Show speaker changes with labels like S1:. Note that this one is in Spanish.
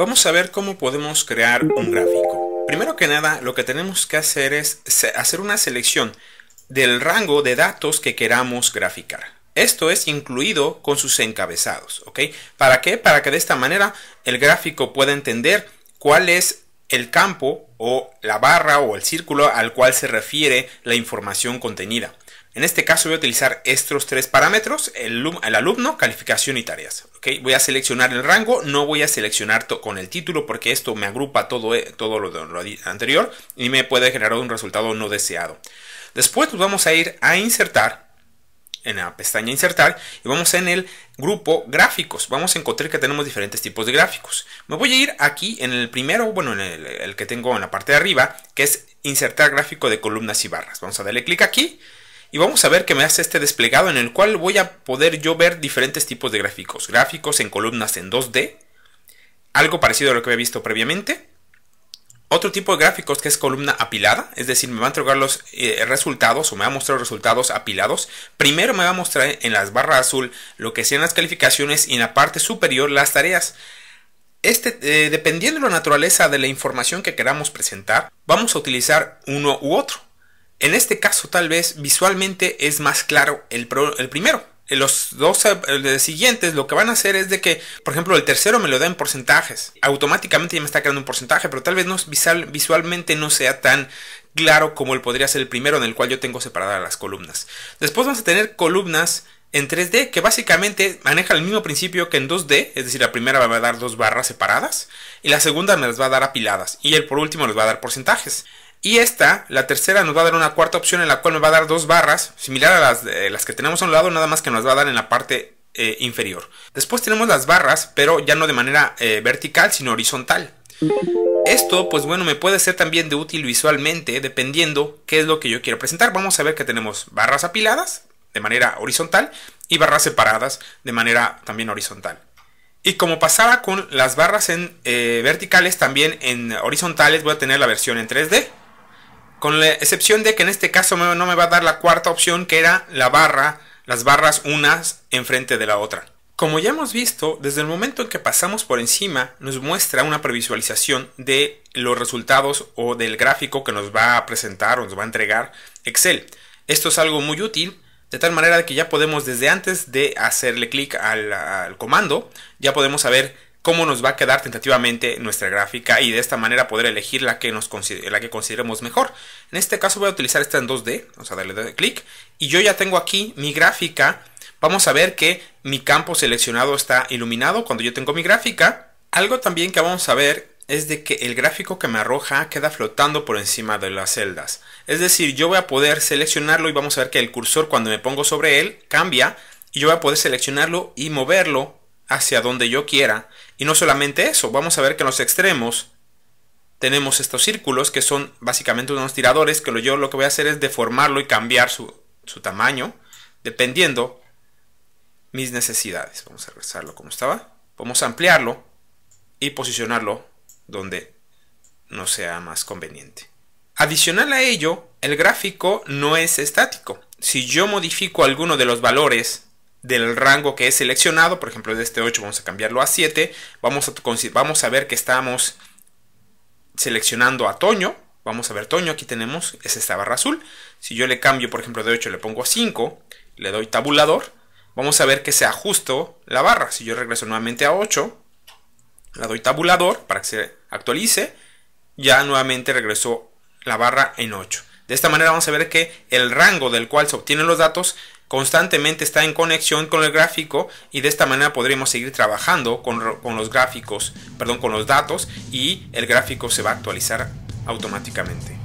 S1: Vamos a ver cómo podemos crear un gráfico. Primero que nada, lo que tenemos que hacer es hacer una selección del rango de datos que queramos graficar. Esto es incluido con sus encabezados, ¿Para qué? Para que de esta manera el gráfico pueda entender cuál es el campo o la barra o el círculo al cual se refiere la información contenida. En este caso voy a utilizar estos tres parámetros, el, alumno, calificación y tareas. Voy a seleccionar el rango, no voy a seleccionar con el título porque esto me agrupa todo, eh, todo lo, lo, anterior y me puede generar un resultado no deseado. Después pues vamos a ir a insertar, en la pestaña insertar, y vamos en el grupo gráficos. Vamos a encontrar que tenemos diferentes tipos de gráficos. Me voy a ir aquí en el primero, bueno, en el que tengo en la parte de arriba, que es insertar gráfico de columnas y barras. Vamos a darle clic aquí y vamos a ver que me hace este desplegado en el cual voy a poder yo ver diferentes tipos de gráficos. Gráficos en columnas en 2D, algo parecido a lo que había visto previamente. Otro tipo de gráficos que es columna apilada, es decir, me va a entregar los eh, resultados o me va a mostrar resultados apilados. Primero me va a mostrar en las barras azul lo que sean las calificaciones y en la parte superior las tareas. Este, eh, dependiendo de la naturaleza de la información que queramos presentar, vamos a utilizar uno u otro. En este caso, tal vez visualmente es más claro el, el primero. Eh, los dos eh, siguientes lo que van a hacer es de que, por ejemplo, el tercero me lo da en porcentajes. Automáticamente ya me está creando un porcentaje, pero tal vez no, visualmente no sea tan claro como el podría ser el primero en el cual yo tengo separadas las columnas. Después vamos a tener columnas en 3D que básicamente maneja el mismo principio que en 2D, es decir, la primera va a dar dos barras separadas y la segunda me las va a dar apiladas y el por último les va a dar porcentajes. Y esta, la tercera, nos va a dar una cuarta opción en la cual nos va a dar dos barras, similar a las, las que tenemos a un lado, nada más que nos va a dar en la parte eh, inferior. Después tenemos las barras, pero ya no de manera eh, vertical, sino horizontal. Esto, pues bueno, me puede ser también de útil visualmente, dependiendo qué es lo que yo quiero presentar. Vamos a ver que tenemos barras apiladas, de manera horizontal, y barras separadas, de manera también horizontal. Y como pasaba con las barras en eh, verticales, también en horizontales voy a tener la versión en 3D. Con la excepción de que en este caso no me va a dar la cuarta opción que era la barra, las barras unas enfrente de la otra. Como ya hemos visto, desde el momento en que pasamos por encima nos muestra una previsualización de los resultados o del gráfico que nos va a presentar o nos va a entregar Excel. Esto es algo muy útil de tal manera que ya podemos desde antes de hacerle clic al, comando, ya podemos saber cómo nos va a quedar tentativamente nuestra gráfica y de esta manera poder elegir la que, nos la que consideremos mejor. En este caso voy a utilizar esta en 2D, vamos a darle clic y yo ya tengo aquí mi gráfica. Vamos a ver que mi campo seleccionado está iluminado cuando yo tengo mi gráfica. Algo también que vamos a ver es de que el gráfico que me arroja queda flotando por encima de las celdas. Es decir, yo voy a poder seleccionarlo y vamos a ver que el cursor cuando me pongo sobre él cambia y yo voy a poder seleccionarlo y moverlo hacia donde yo quiera. Y no solamente eso, vamos a ver que en los extremos tenemos estos círculos que son básicamente unos tiradores que yo lo que voy a hacer es deformarlo y cambiar su, tamaño dependiendo mis necesidades. Vamos a regresarlo como estaba. Vamos a ampliarlo y posicionarlo donde no sea más conveniente. Adicional a ello, el gráfico no es estático. Si yo modifico alguno de los valores del rango que he seleccionado, por ejemplo de este 8 vamos a cambiarlo a 7, vamos a, vamos a ver que estamos seleccionando a Toño, vamos a ver Toño, aquí tenemos, es esta barra azul, si yo le cambio por ejemplo de 8 le pongo a 5, le doy tabulador, vamos a ver que se ajustó la barra, si yo regreso nuevamente a 8, le doy tabulador para que se actualice, ya nuevamente regresó la barra en 8. De esta manera vamos a ver que el rango del cual se obtienen los datos constantemente está en conexión con el gráfico y de esta manera podremos seguir trabajando con, con los gráficos, perdón, con los datos y el gráfico se va a actualizar automáticamente.